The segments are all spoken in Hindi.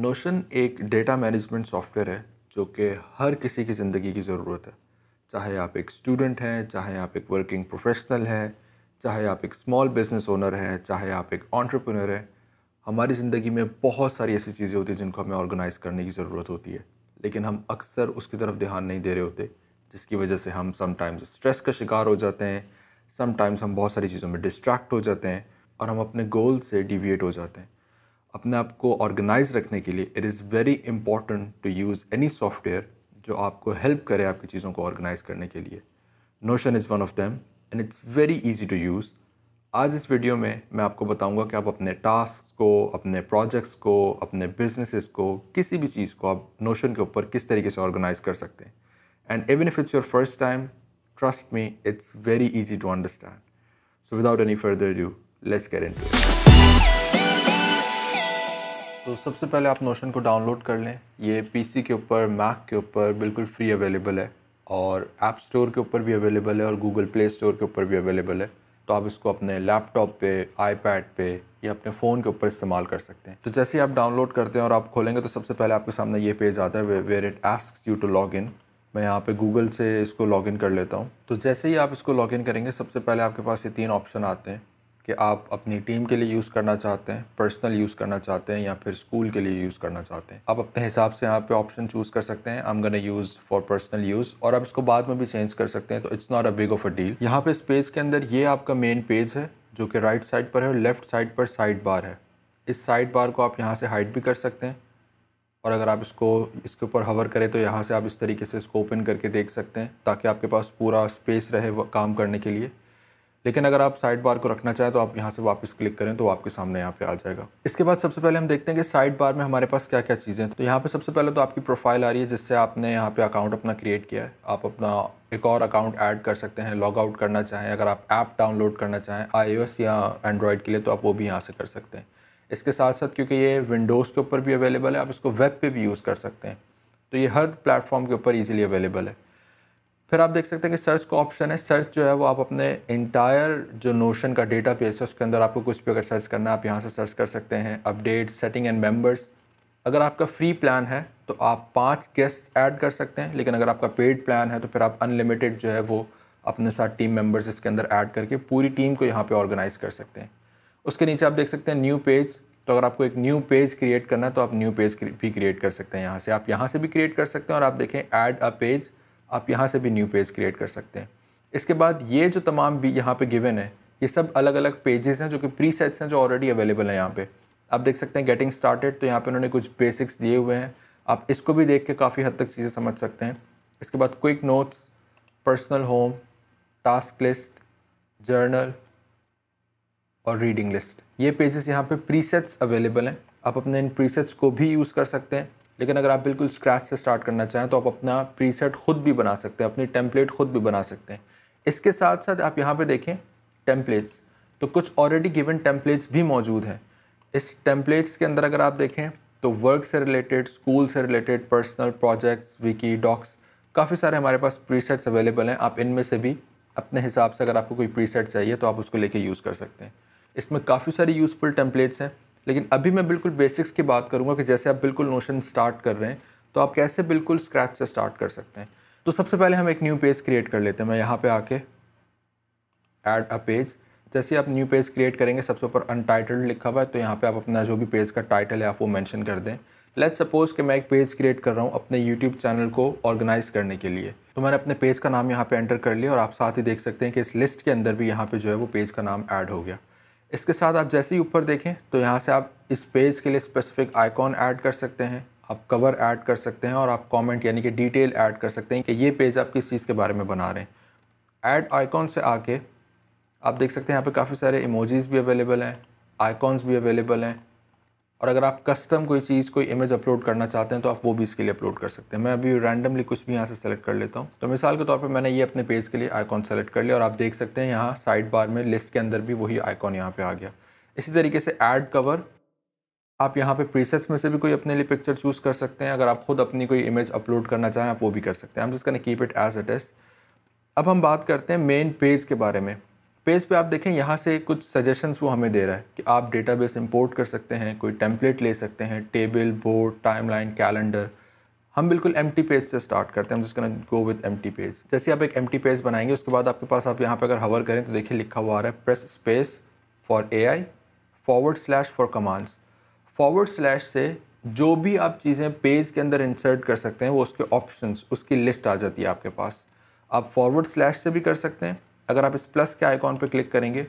नोशन एक डेटा मैनेजमेंट सॉफ्टवेयर है जो कि हर किसी की ज़िंदगी की ज़रूरत है चाहे आप एक स्टूडेंट हैं चाहे आप एक वर्किंग प्रोफेशनल हैं चाहे आप एक स्मॉल बिजनेस ओनर हैं चाहे आप एक ऑन्टरप्रनर हैं हमारी ज़िंदगी में बहुत सारी ऐसी चीज़ें होती हैं जिनको हमें ऑर्गेनाइज़ करने की ज़रूरत होती है लेकिन हम अक्सर उसकी तरफ ध्यान नहीं दे रहे होते जिसकी वजह से हम समटाइम्स स्ट्रेस का शिकार हो जाते हैं समटाइम्स हम बहुत सारी चीज़ों में डिस्ट्रैक्ट हो जाते हैं और हम अपने गोल से डिविएट हो जाते हैं अपने आप को ऑर्गेनाइज रखने के लिए it is very important to use any software जो आपको हेल्प करे आपकी चीज़ों को ऑर्गेनाइज करने के लिए Notion is one of them and it's very easy to use आज इस वीडियो में मैं आपको बताऊंगा कि आप अपने टास्क को अपने प्रोजेक्ट्स को अपने बिजनेसेस को किसी भी चीज़ को आप नोशन के ऊपर किस तरीके से ऑर्गेनाइज कर सकते हैं and even if it's your first time trust me it's very easy to understand so without any further you let's get into it तो सबसे पहले आप नोशन को डाउनलोड कर लें ये पीसी के ऊपर मैक के ऊपर बिल्कुल फ्री अवेलेबल है और ऐप स्टोर के ऊपर भी अवेलेबल है और गूगल प्ले स्टोर के ऊपर भी अवेलेबल है तो आप इसको अपने लैपटॉप पे आईपैड पे या अपने फ़ोन के ऊपर इस्तेमाल कर सकते हैं तो जैसे ही आप डाउनलोड करते हैं और आप खोलेंगे तो सबसे पहले आपके सामने ये पेज आता है where it ask you to log in मैं यहाँ पे गूगल से इसको लॉगिन कर लेता हूँ तो जैसे ही आप इसको लॉगिन करेंगे सबसे पहले आपके पास ये तीन ऑप्शन आते हैं कि आप अपनी टीम के लिए यूज़ करना चाहते हैं पर्सनल यूज़ करना चाहते हैं या फिर स्कूल के लिए यूज़ करना चाहते हैं आप अपने हिसाब से यहाँ पे ऑप्शन चूज़ कर सकते हैं I am gonna use for personal use और आप इसको बाद में भी चेंज कर सकते हैं तो it's not a big of a deal यहाँ पे इस पेज के अंदर ये आपका मेन पेज है जो कि राइट साइड पर है और लेफ्ट साइड पर साइड बार है इस साइड बार को आप यहाँ से हाइड भी कर सकते हैं और अगर आप इसको इसके ऊपर हवर करें तो यहाँ से आप इस तरीके से इसको ओपन करके देख सकते हैं ताकि आपके पास पूरा स्पेस रहे काम करने के लिए लेकिन अगर आप साइड बार को रखना चाहें तो आप यहाँ से वापस क्लिक करें तो आपके सामने यहाँ पे आ जाएगा इसके बाद सबसे पहले हम देखते हैं कि साइड बार में हमारे पास क्या क्या चीज़ें हैं तो यहाँ पे सबसे पहले तो आपकी प्रोफाइल आ रही है जिससे आपने यहाँ पे अकाउंट अपना क्रिएट किया है आप अपना एक और अकाउंट ऐड कर सकते हैं लॉग आउट करना चाहें अगर आप ऐप डाउनलोड करना चाहें आई या एंड्रॉयड के लिए तो आप वो भी यहाँ से कर सकते हैं इसके साथ साथ क्योंकि ये विंडोज़ के ऊपर भी अवेलेबल है आप इसको वेब पर भी यूज़ कर सकते हैं तो ये हर प्लेटफॉर्म के ऊपर ईजिली अवेलेबल है फिर आप देख सकते हैं कि सर्च का ऑप्शन है सर्च जो है वो आप अपने इंटायर जो नोशन का डेटा पेस है उसके अंदर आपको कुछ भी अगर सर्च करना है आप यहाँ से सर्च कर सकते हैं अपडेट सेटिंग एंड मेम्बर्स अगर आपका फ्री प्लान है तो आप पाँच गेस्ट ऐड कर सकते हैं लेकिन अगर आपका पेड प्लान है तो फिर आप अनलिमिटेड जो है वो अपने साथ टीम मेम्बर्स इसके अंदर ऐड करके पूरी टीम को यहाँ पर ऑर्गेनाइज़ कर सकते हैं उसके नीचे आप देख सकते हैं न्यू पेज तो अगर आपको एक न्यू पेज क्रिएट करना है तो आप न्यू पेज भी क्रिएट कर सकते हैं यहाँ से आप यहाँ से भी क्रिएट कर सकते हैं और आप देखें ऐड अ पेज आप यहाँ से भी न्यू पेज क्रिएट कर सकते हैं इसके बाद ये जो तमाम भी यहाँ पे गिवन है ये सब अलग अलग पेजेस हैं जो कि प्री सेट्स हैं जो ऑलरेडी अवेलेबल हैं यहाँ पे आप देख सकते हैं गेटिंग स्टार्टेड तो यहाँ पे उन्होंने कुछ बेसिक्स दिए हुए हैं आप इसको भी देख के काफ़ी हद तक चीज़ें समझ सकते हैं इसके बाद quick notes personal home task list journal और रीडिंग लिस्ट ये पेजेस यहाँ पे प्रीसेट्स अवेलेबल हैं आप अपने इन प्रीसेट्स को भी यूज़ कर सकते हैं लेकिन अगर आप बिल्कुल स्क्रैच से स्टार्ट करना चाहें तो आप अपना प्रीसेट खुद भी बना सकते हैं अपनी टेम्पलेट खुद भी बना सकते हैं इसके साथ साथ आप यहाँ पर देखें टेम्पलेट्स तो कुछ ऑलरेडी गिवन टेम्पलेट्स भी मौजूद हैं इस टेम्पलेट्स के अंदर अगर आप देखें तो वर्क से रिलेटेड स्कूल से related personal projects wiki docs काफ़ी सारे हमारे पास प्रीसेट्स अवेलेबल हैं आप इनमें से भी अपने हिसाब से अगर आपको कोई प्रीसेट चाहिए तो आप उसको लेके यूज़ कर सकते हैं इसमें काफ़ी सारी यूज़फुल टेम्पलेट्स हैं लेकिन अभी मैं बिल्कुल बेसिक्स की बात करूँगा कि जैसे आप बिल्कुल नोशन स्टार्ट कर रहे हैं तो आप कैसे बिल्कुल स्क्रैच से स्टार्ट कर सकते हैं तो सबसे पहले हम एक न्यू पेज क्रिएट कर लेते हैं मैं यहाँ पे आके ऐड अ पेज जैसे आप न्यू पेज क्रिएट करेंगे सबसे ऊपर अनटाइटल्ड लिखा हुआ है तो यहाँ पे आप अपना जो भी पेज का टाइटल है आप वो मेंशन कर दें लेट्स सपोज़ कि मैं एक पेज क्रिएट कर रहा हूँ अपने यूट्यूब चैनल को ऑर्गेनाइज़ करने के लिए तो मैंने अपने पेज का नाम यहाँ पे एंटर कर लिया और आप साथ ही देख सकते हैं कि इस लिस्ट के अंदर भी यहाँ पे जो है वो पेज का नाम ऐड हो गया इसके साथ आप जैसे ही ऊपर देखें तो यहाँ से आप इस पेज के लिए स्पेसिफिक आइकॉन ऐड कर सकते हैं आप कवर ऐड कर सकते हैं और आप कमेंट यानी कि डिटेल ऐड कर सकते हैं कि ये पेज आप किस चीज़ के बारे में बना रहे हैं ऐड आइकॉन से आके आप देख सकते हैं यहाँ पे काफ़ी सारे इमोजीज़ भी अवेलेबल हैं आइकॉन्स भी अवेलेबल हैं और अगर आप कस्टम कोई चीज़ कोई इमेज अपलोड करना चाहते हैं तो आप वो भी इसके लिए अपलोड कर सकते हैं मैं अभी रैंडमली कुछ भी यहाँ से सेलेक्ट कर लेता हूँ तो मिसाल के तौर पर मैंने ये अपने पेज के लिए आइकॉन सेलेक्ट कर लिया और आप देख सकते हैं यहाँ साइड बार में लिस्ट के अंदर भी वही आइकॉन यहाँ पर आ गया इसी तरीके से एड कवर आप यहाँ पे प्रीसेट्स में से भी कोई अपने लिए पिक्चर चूज़ कर सकते हैं अगर आप खुद अपनी कोई इमेज अपलोड करना चाहें आप वो भी कर सकते हैं हम जिसका keep it as it is अब हम बात करते हैं मेन पेज के बारे में पेज पे आप देखें यहाँ से कुछ सजेशंस वो हमें दे रहा है कि आप डेटाबेस इंपोर्ट कर सकते हैं कोई टेम्पलेट ले सकते हैं टेबल बोर्ड टाइमलाइन कैलेंडर हम बिल्कुल एम पेज से स्टार्ट करते हैं हम जिसका गो विद एम पेज जैसे आप एक एम पेज बनाएंगे उसके बाद आपके पास आप यहाँ पर अगर हवर करें तो देखिए लिखा हुआ आ रहा है press space for A forward slash for commands forward slash से जो भी आप चीज़ें पेज के अंदर इंसर्ट कर सकते हैं वो उसके ऑप्शंस उसकी लिस्ट आ जाती है आपके पास आप फॉरवर्ड स्लैश से भी कर सकते हैं अगर आप इस प्लस के आइकॉन पर क्लिक करेंगे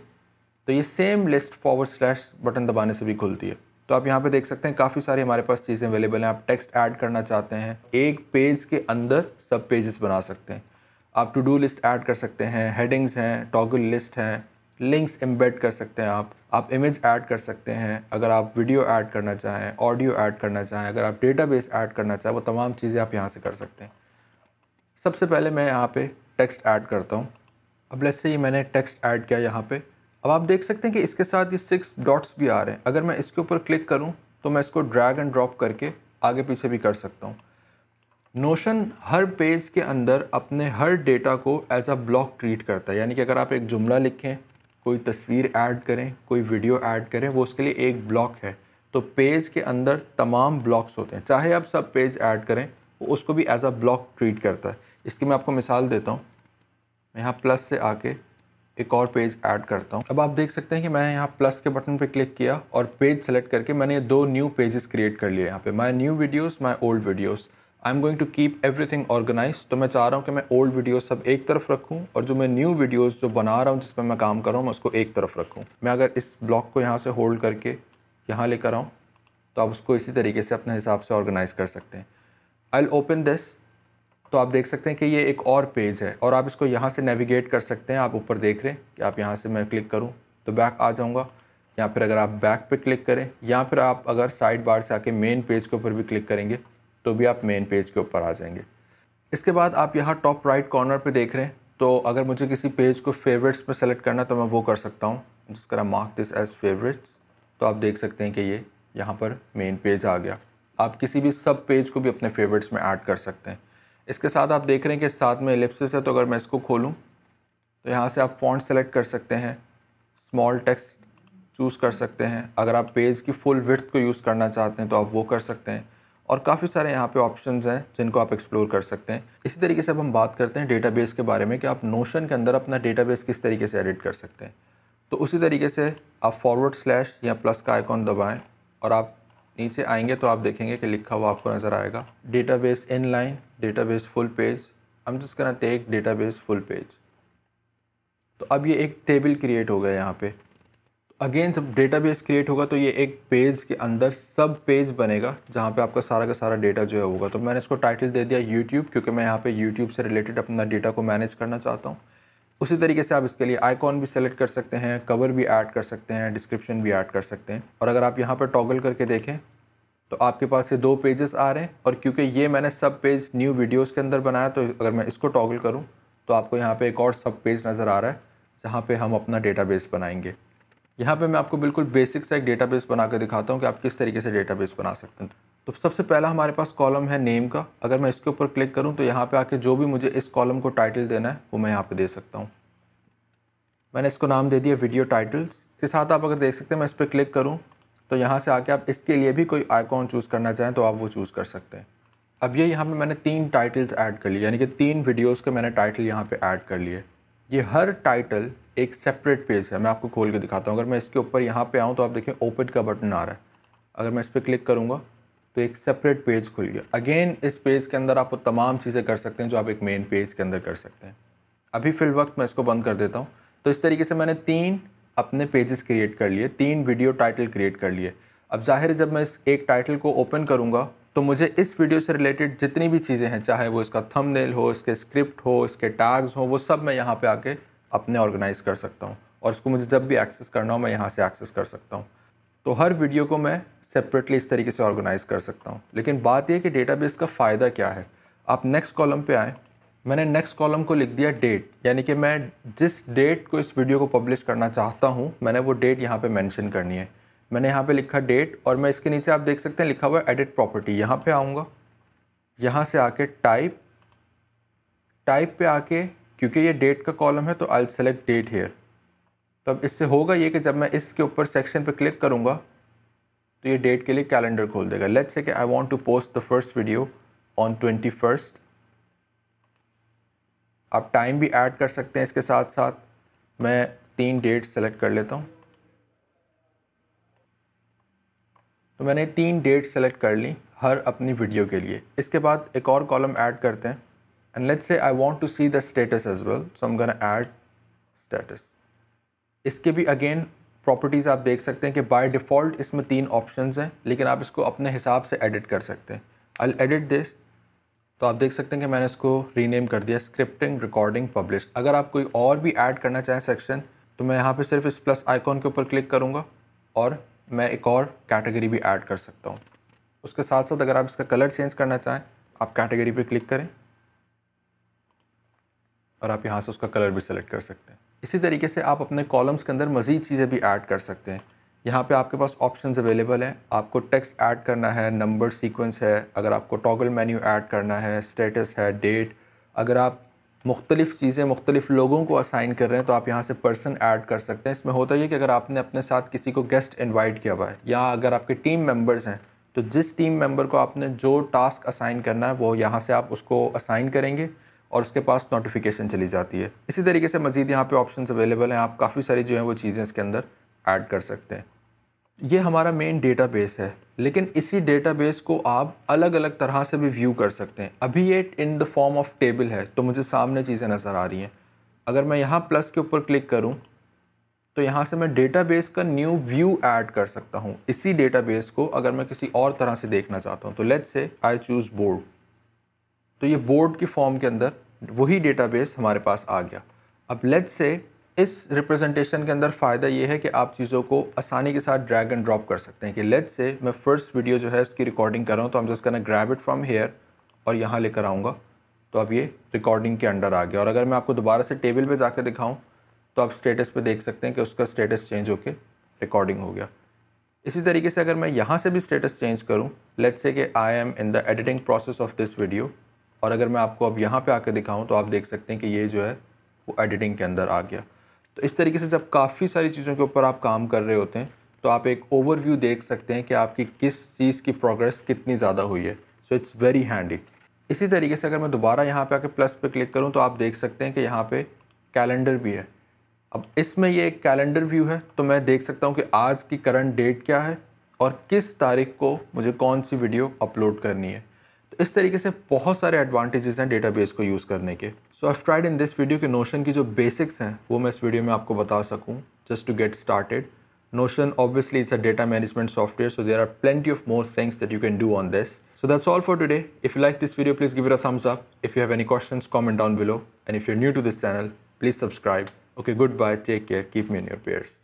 तो ये same list forward slash button दबाने से भी खुलती है तो आप यहाँ पे देख सकते हैं काफ़ी सारी हमारे पास चीज़ें अवेलेबल हैं आप टेक्स्ट ऐड करना चाहते हैं एक पेज के अंदर सब पेजेस बना सकते हैं आप टू डू लिस्ट ऐड कर सकते हैं हेडिंग्स हैं टॉगल लिस्ट हैं लिंक्स एम्बेड कर सकते हैं आप आप इमेज ऐड कर सकते हैं अगर आप वीडियो ऐड करना चाहें ऑडियो ऐड करना चाहें अगर आप डेटाबेस ऐड करना चाहें वो तमाम चीज़ें आप यहाँ से कर सकते हैं सबसे पहले मैं यहाँ पे टेक्स्ट ऐड करता हूँ अब लेट्स से ये मैंने टेक्स्ट ऐड किया यहाँ पे अब आप देख सकते हैं कि इसके साथ ये सिक्स डॉट्स भी आ रहे हैं अगर मैं इसके ऊपर क्लिक करूँ तो मैं इसको ड्रैग एंड ड्रॉप करके आगे पीछे भी कर सकता हूँ नोशन हर पेज के अंदर अपने हर डेटा को एज अ ब्लॉक ट्रीट करता है यानी कि अगर आप एक जुमला लिखें कोई तस्वीर ऐड करें कोई वीडियो ऐड करें वो उसके लिए एक ब्लॉक है तो पेज के अंदर तमाम ब्लॉक्स होते हैं चाहे आप सब पेज ऐड करें वो उसको भी एज अ ब्लॉक ट्रीट करता है इसकी मैं आपको मिसाल देता हूँ मैं यहाँ प्लस से आके एक और पेज ऐड करता हूँ अब आप देख सकते हैं कि मैंने यहाँ प्लस के बटन पे क्लिक किया और पेज सेलेक्ट करके मैंने दो न्यू पेजेस क्रिएट कर लिए यहाँ पे my new videos my old videos I am going to keep everything organise तो मैं चाह रहा हूँ कि मैं ओल्ड वीडियोस सब एक तरफ रखूँ और जो मैं न्यू वीडियोज़ जो बना रहा हूँ जिस पर मैं काम कर रहा हूँ मैं उसको एक तरफ रखूँ मैं अगर इस ब्लॉक को यहाँ से होल्ड करके यहाँ लेकर आऊँ तो आप उसको इसी तरीके से अपने हिसाब से ऑर्गेनाइज़ कर सकते हैं आई एल ओपन दिस तो आप देख सकते हैं कि ये एक और पेज है और आप इसको यहाँ से नेविगेट कर सकते हैं आप ऊपर देख रहे हैं कि आप यहाँ से मैं क्लिक करूँ तो बैक आ जाऊँगा या फिर अगर आप बैक पे क्लिक करें या फिर आप अगर साइड बार से आके मेन पेज के ऊपर भी क्लिक करेंगे तो भी आप मेन पेज के ऊपर आ जाएंगे इसके बाद आप यहाँ टॉप राइट कॉर्नर पे देख रहे हैं तो अगर मुझे किसी पेज को फेवरेट्स में सेलेक्ट करना तो मैं वो कर सकता हूँ जिसका नाम मार्क दिस एज फेवरेट्स तो आप देख सकते हैं कि ये यहाँ पर मेन पेज आ गया आप किसी भी सब पेज को भी अपने फेवरेट्स में ऐड कर सकते हैं इसके साथ आप देख रहे हैं कि साथ में एलिप्सिस है तो अगर मैं इसको खोलूँ तो यहाँ से आप फॉन्ट सेलेक्ट कर सकते हैं स्मॉल टेक्स्ट चूज़ कर सकते हैं अगर आप पेज की फुल विथ को यूज़ करना चाहते हैं तो आप वो कर सकते हैं और काफ़ी सारे यहाँ पे ऑप्शंस हैं जिनको आप एक्सप्लोर कर सकते हैं इसी तरीके से अब हम बात करते हैं डेटाबेस के बारे में कि आप नोशन के अंदर अपना डेटाबेस किस तरीके से एडिट कर सकते हैं तो उसी तरीके से आप फॉरवर्ड स्लैश या प्लस का आइकॉन दबाएँ और आप नीचे आएंगे तो आप देखेंगे कि लिखा हुआ आपको नज़र आएगा database inline database full page हम जिस करना टेक डेटाबेस फुल पेज तो अब ये एक टेबल क्रिएट हो गया यहाँ पे अगेन जब डेटाबेस क्रिएट होगा तो ये एक पेज के अंदर सब पेज बनेगा जहाँ पे आपका सारा का सारा डेटा जो है होगा तो मैंने इसको टाइटल दे दिया यूट्यूब क्योंकि मैं यहाँ पे यूट्यूब से रिलेटेड अपना डेटा को मैनेज करना चाहता हूँ उसी तरीके से आप इसके लिए आइकॉन भी सेलेक्ट कर सकते हैं कवर भी ऐड कर सकते हैं डिस्क्रिप्शन भी ऐड कर सकते हैं और अगर आप यहाँ पर टॉगल करके देखें तो आपके पास ये दो पेजेस आ रहे हैं और क्योंकि ये मैंने सब पेज न्यू वीडियोस के अंदर बनाया तो अगर मैं इसको टॉगल करूँ तो आपको यहाँ पर एक और सब पेज नज़र आ रहा है जहाँ पर हम अपना डेटा बनाएंगे यहाँ पे मैं आपको बिल्कुल बेसिक सा एक डेटाबेस बना के दिखाता हूँ कि आप किस तरीके से डेटाबेस बना सकते हैं तो सबसे पहला हमारे पास कॉलम है नेम का अगर मैं इसके ऊपर क्लिक करूँ तो यहाँ पे आके जो भी मुझे इस कॉलम को टाइटल देना है वो मैं यहाँ पे दे सकता हूँ मैंने इसको नाम दे दिया वीडियो टाइटल्स के साथ आप अगर देख सकते हैं मैं इस पर क्लिक करूँ तो यहाँ से आके आप इसके लिए भी कोई आइकॉन चूज़ करना चाहें तो आप वो चूज़ कर सकते हैं अब ये यहाँ पे मैंने तीन टाइटल्स ऐड कर लिए यानी कि तीन वीडियोस के मैंने टाइटल यहाँ पे ऐड कर लिए ये हर टाइटल एक सेपरेट पेज है मैं आपको खोल के दिखाता हूँ अगर मैं इसके ऊपर यहाँ पे आऊँ तो आप देखें ओपन का बटन आ रहा है अगर मैं इस पर क्लिक करूँगा तो एक सेपरेट पेज खुल गया अगेन इस पेज के अंदर आप वो तमाम चीज़ें कर सकते हैं जो आप एक मेन पेज के अंदर कर सकते हैं अभी फिल वक्त मैं इसको बंद कर देता हूँ तो इस तरीके से मैंने तीन अपने पेजेस क्रिएट कर लिए तीन वीडियो टाइटल क्रिएट कर लिए अब जाहिर है जब मैं इस एक टाइटल को ओपन करूँगा तो मुझे इस वीडियो से रिलेटेड जितनी भी चीज़ें हैं चाहे वो इसका थंबनेल हो इसके स्क्रिप्ट हो इसके टैग्स हो वो सब मैं यहाँ पे आके अपने ऑर्गेनाइज़ कर सकता हूँ और इसको मुझे जब भी एक्सेस करना हो मैं यहाँ से एक्सेस कर सकता हूँ तो हर वीडियो को मैं सेपरेटली इस तरीके से ऑर्गेनाइज़ कर सकता हूँ लेकिन बात यह कि डेटाबेस का फ़ायदा क्या है आप नेक्स्ट कॉलम पे आएँ मैंने नेक्स्ट कॉलम को लिख दिया डेट यानी कि मैं जिस डेट को इस वीडियो को पब्लिश करना चाहता हूँ मैंने वो डेट यहाँ पे मेंशन करनी है मैंने यहाँ पे लिखा डेट और मैं इसके नीचे आप देख सकते हैं लिखा हुआ एडिट प्रॉपर्टी यहाँ पे आऊँगा यहाँ से आके टाइप टाइप पे आके क्योंकि ये डेट का कॉलम है तो आई सेलेक्ट डेट हेयर तो अब इससे होगा ये कि जब मैं इसके ऊपर सेक्शन पर क्लिक करूँगा तो ये डेट के लिए कैलेंडर खोल देगा लेट्स से कि I want to post the first video on twenty first आप टाइम भी ऐड कर सकते हैं इसके साथ साथ मैं तीन डेट सेलेक्ट कर लेता हूँ तो मैंने तीन डेट सेलेक्ट कर ली हर अपनी वीडियो के लिए इसके बाद एक और कॉलम ऐड करते हैं and let's say I want to see the status as well so I'm gonna add status इसके भी अगेन प्रॉपर्टीज़ आप देख सकते हैं कि बाय डिफ़ॉल्ट इसमें तीन ऑप्शंस हैं लेकिन आप इसको अपने हिसाब से एडिट कर सकते हैं आई एडिट दिस तो आप देख सकते हैं कि मैंने इसको रीनेम कर दिया स्क्रिप्टिंग रिकॉर्डिंग पब्लिश अगर आप कोई और भी ऐड करना चाहें सेक्शन तो मैं यहाँ पे सिर्फ इस प्लस आइकॉन के ऊपर क्लिक करूँगा और मैं एक और कैटेगरी भी ऐड कर सकता हूँ उसके साथ साथ अगर आप इसका कलर चेंज करना चाहें आप कैटेगरी पर क्लिक करें और आप यहाँ से उसका कलर भी सेलेक्ट कर सकते हैं इसी तरीके से आप अपने कॉलम्स के अंदर मज़ीद चीज़ें भी ऐड कर सकते हैं यहाँ पे आपके पास ऑप्शंस अवेलेबल हैं आपको टेक्स्ट ऐड करना है नंबर सीक्वेंस है अगर आपको टॉगल मेन्यू ऐड करना है स्टेटस है डेट अगर आप मुख्तलिफ़ चीज़ें मुख्तलिफ़ लोगों को असाइन कर रहे हैं तो आप यहाँ से पर्सन ऐड कर सकते हैं इसमें होता है कि अगर आपने अपने साथ किसी को गेस्ट इन्वाइट किया हुआ है या अगर आपके टीम मेम्बर्स हैं तो जिस टीम मेम्बर को आपने जो टास्क असाइन करना है वो यहाँ से आप उसको असाइन करेंगे और उसके पास नोटिफिकेशन चली जाती है इसी तरीके से मज़ीद यहाँ पे ऑप्शन अवेलेबल हैं आप काफ़ी सारी जो है वो चीज़ें इसके अंदर ऐड कर सकते हैं ये हमारा मेन बेस है लेकिन इसी बेस को आप अलग अलग तरह से भी व्यू कर सकते हैं अभी ये in the form of table है तो मुझे सामने चीज़ें नज़र आ रही हैं अगर मैं यहाँ प्लस के ऊपर क्लिक करूँ तो यहाँ से मैं डेटाबेस का न्यू व्यू ऐड कर सकता हूँ इसी डेटाबेस को अगर मैं किसी और तरह से देखना चाहता हूँ तो let's say I choose board तो ये बोर्ड की फॉर्म के अंदर वही डेटाबेस हमारे पास आ गया अब लेट से इस रिप्रेजेंटेशन के अंदर फ़ायदा ये है कि आप चीज़ों को आसानी के साथ ड्रैग एंड ड्रॉप कर सकते हैं कि लेट्स से मैं फर्स्ट वीडियो जो है उसकी रिकॉर्डिंग कर रहा हूँ तो हम जस्ट करना ग्रैब इट फ्रॉम हेयर और यहाँ लेकर आऊँगा तो अब ये रिकॉर्डिंग के अंडर आ गया और अगर मैं आपको दोबारा से टेबल पर जाकर दिखाऊँ तो आप स्टेटस पर देख सकते हैं कि उसका स्टेटस चेंज होकर रिकॉर्डिंग हो गया इसी तरीके से अगर मैं यहाँ से भी स्टेटस चेंज करूँ लेट से कि I am in the editing process of this video और अगर मैं आपको अब यहाँ पे आकर दिखाऊँ तो आप देख सकते हैं कि ये जो है वो एडिटिंग के अंदर आ गया तो इस तरीके से जब काफ़ी सारी चीज़ों के ऊपर आप काम कर रहे होते हैं तो आप एक ओवरव्यू देख सकते हैं कि आपकी किस चीज़ की प्रोग्रेस कितनी ज़्यादा हुई है सो इट्स वेरी हैंडी इसी तरीके से अगर मैं दोबारा यहाँ पर आकर प्लस पर क्लिक करूँ तो आप देख सकते हैं कि यहाँ पर कैलेंडर भी है अब इसमें ये एक कैलेंडर व्यू है तो मैं देख सकता हूँ कि आज की करंट डेट क्या है और किस तारीख को मुझे कौन सी वीडियो अपलोड करनी है तो इस तरीके से बहुत सारे एडवांटेजेस हैं डेटाबेस को यूज़ करने के so I tried in this video के नोशन की जो बेसिक्स हैं वो मैं इस वीडियो में आपको बता सकूँ just to get started Notion obviously it's a data management software so there are plenty of more things that you can do on this so that's all for today if you like this video please give a thumbs up if you have any question comment down below and if you new to this channel please subscribe okay good bye take care keep me in your pairs